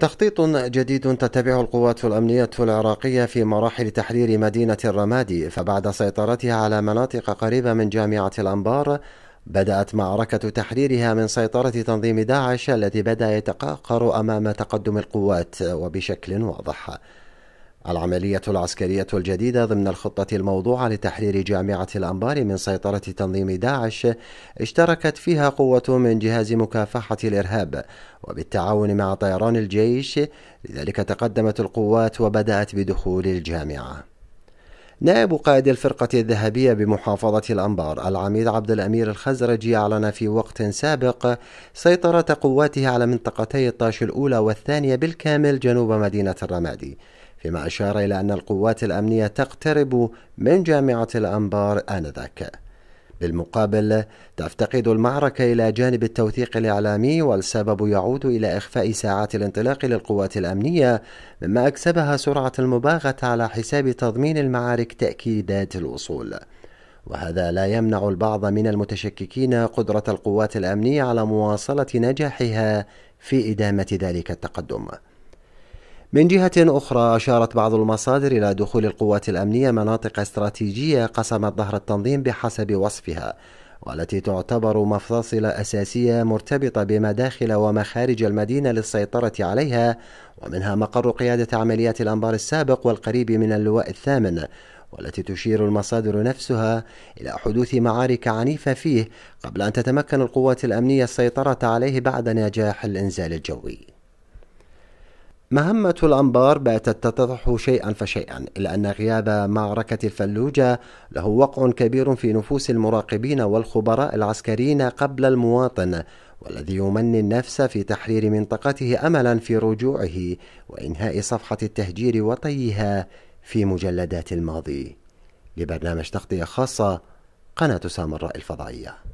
تخطيط جديد تتبعه القوات الأمنية العراقية في مراحل تحرير مدينة الرمادي فبعد سيطرتها على مناطق قريبة من جامعة الأنبار بدأت معركة تحريرها من سيطرة تنظيم داعش الذي بدأ يتقاقر أمام تقدم القوات وبشكل واضح العملية العسكرية الجديدة ضمن الخطة الموضوعة لتحرير جامعة الأنبار من سيطرة تنظيم داعش اشتركت فيها قوة من جهاز مكافحة الإرهاب وبالتعاون مع طيران الجيش لذلك تقدمت القوات وبدأت بدخول الجامعة نائب قائد الفرقة الذهبية بمحافظة الأنبار العميد عبد الأمير الخزرجي أعلن في وقت سابق سيطرة قواته على منطقتي الطاش الأولى والثانية بالكامل جنوب مدينة الرمادي فيما أشار إلى أن القوات الأمنية تقترب من جامعة الأنبار آنذاك بالمقابل تفتقد المعركة إلى جانب التوثيق الإعلامي والسبب يعود إلى إخفاء ساعات الانطلاق للقوات الأمنية مما أكسبها سرعة المباغتة على حساب تضمين المعارك تأكيدات الوصول وهذا لا يمنع البعض من المتشككين قدرة القوات الأمنية على مواصلة نجاحها في إدامة ذلك التقدم من جهة أخرى أشارت بعض المصادر إلى دخول القوات الأمنية مناطق استراتيجية قسمت ظهر التنظيم بحسب وصفها والتي تعتبر مفاصل أساسية مرتبطة بمداخل ومخارج المدينة للسيطرة عليها ومنها مقر قيادة عمليات الأنبار السابق والقريب من اللواء الثامن والتي تشير المصادر نفسها إلى حدوث معارك عنيفة فيه قبل أن تتمكن القوات الأمنية السيطرة عليه بعد نجاح الإنزال الجوي مهمة الأنبار باتت تتضح شيئا فشيئا إلا أن غياب معركة الفلوجة له وقع كبير في نفوس المراقبين والخبراء العسكريين قبل المواطن والذي يمني النفس في تحرير منطقته أملا في رجوعه وإنهاء صفحة التهجير وطيها في مجلدات الماضي لبرنامج تغطية خاصة قناة سامراء الفضائية